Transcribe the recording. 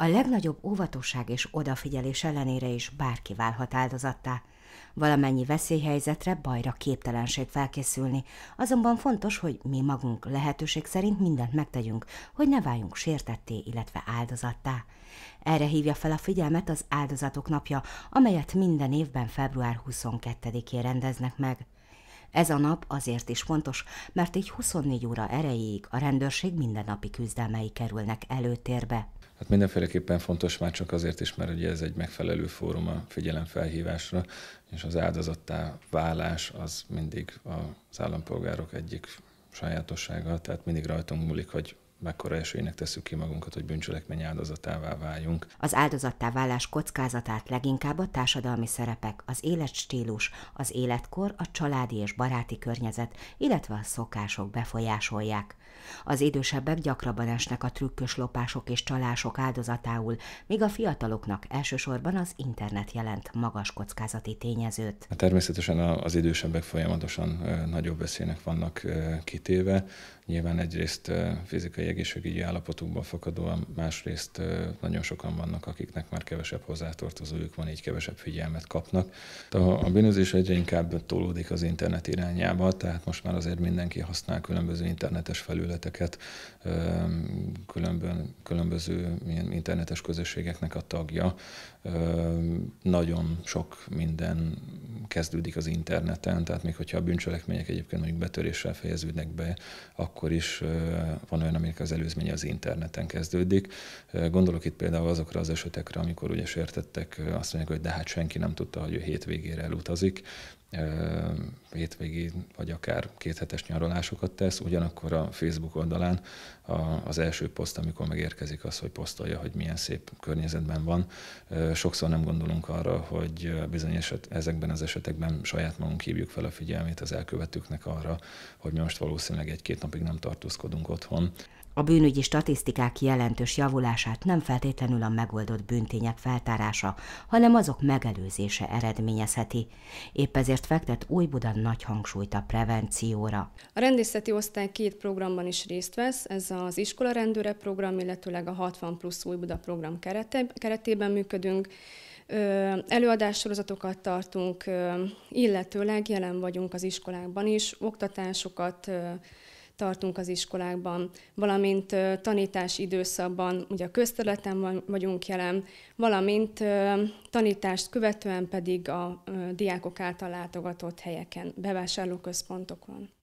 A legnagyobb óvatosság és odafigyelés ellenére is bárki válhat áldozattá. Valamennyi veszélyhelyzetre bajra képtelenség felkészülni, azonban fontos, hogy mi magunk lehetőség szerint mindent megtegyünk, hogy ne váljunk sértetté, illetve áldozattá. Erre hívja fel a figyelmet az Áldozatok Napja, amelyet minden évben február 22-én rendeznek meg. Ez a nap azért is fontos, mert így 24 óra erejéig a rendőrség mindennapi küzdelmei kerülnek előtérbe. Hát mindenféleképpen fontos már csak azért is, mert ugye ez egy megfelelő fórum a figyelemfelhívásra, és az áldozattá válás az mindig az állampolgárok egyik sajátossága, tehát mindig rajtunk múlik, hogy mekkora esélynek tesszük ki magunkat, hogy bűncselekmény áldozatává váljunk. Az áldozattá válás kockázatát leginkább a társadalmi szerepek, az életstílus, az életkor, a családi és baráti környezet, illetve a szokások befolyásolják. Az idősebbek gyakrabban esnek a trükkös lopások és csalások áldozatául, míg a fiataloknak elsősorban az internet jelent magas kockázati tényezőt. Hát természetesen az idősebbek folyamatosan nagyobb veszélynek vannak kitéve. Nyilván egyrészt fizikai egészségügyi állapotunkban fakadóan, másrészt nagyon sokan vannak, akiknek már kevesebb hozzátartozójuk van, így kevesebb figyelmet kapnak. A bűnözés egyre inkább tolódik az internet irányába, tehát most már azért mindenki használ különböző internetes felületeket, különbön, különböző internetes közösségeknek a tagja. Nagyon sok minden kezdődik az interneten, tehát még hogyha a bűncselekmények egyébként mondjuk betöréssel fejeződnek be, akkor is van olyan, amik amelynek az előzménye az interneten kezdődik. Gondolok itt például azokra az esetekre, amikor ugye sértettek azt mondják, hogy de hát senki nem tudta, hogy ő hétvégére elutazik, hétvégén vagy akár kéthetes nyaralásokat tesz, ugyanakkor a Facebook oldalán a, az első poszt, amikor megérkezik az, hogy posztolja, hogy milyen szép környezetben van. Sokszor nem gondolunk arra, hogy bizony eset, ezekben az esetekben saját magunk hívjuk fel a figyelmét az elkövetőknek arra, hogy most valószínűleg egy-két napig nem tartózkodunk otthon. A bűnügyi statisztikák jelentős javulását nem feltétlenül a megoldott bűntények feltárása, hanem azok megelőzése eredményezheti. Épp ezért fektet Újbuda nagy hangsúlyt a prevencióra. A rendészeti osztály két programban is részt vesz, ez az iskola rendőre program, illetőleg a 60 plusz Újbuda program keretében működünk Előadássorozatokat tartunk, illetőleg jelen vagyunk az iskolákban is, oktatásokat tartunk az iskolákban, valamint tanítás időszakban, ugye a közterületen vagyunk jelen, valamint tanítást követően pedig a diákok által látogatott helyeken, bevásárlóközpontokon.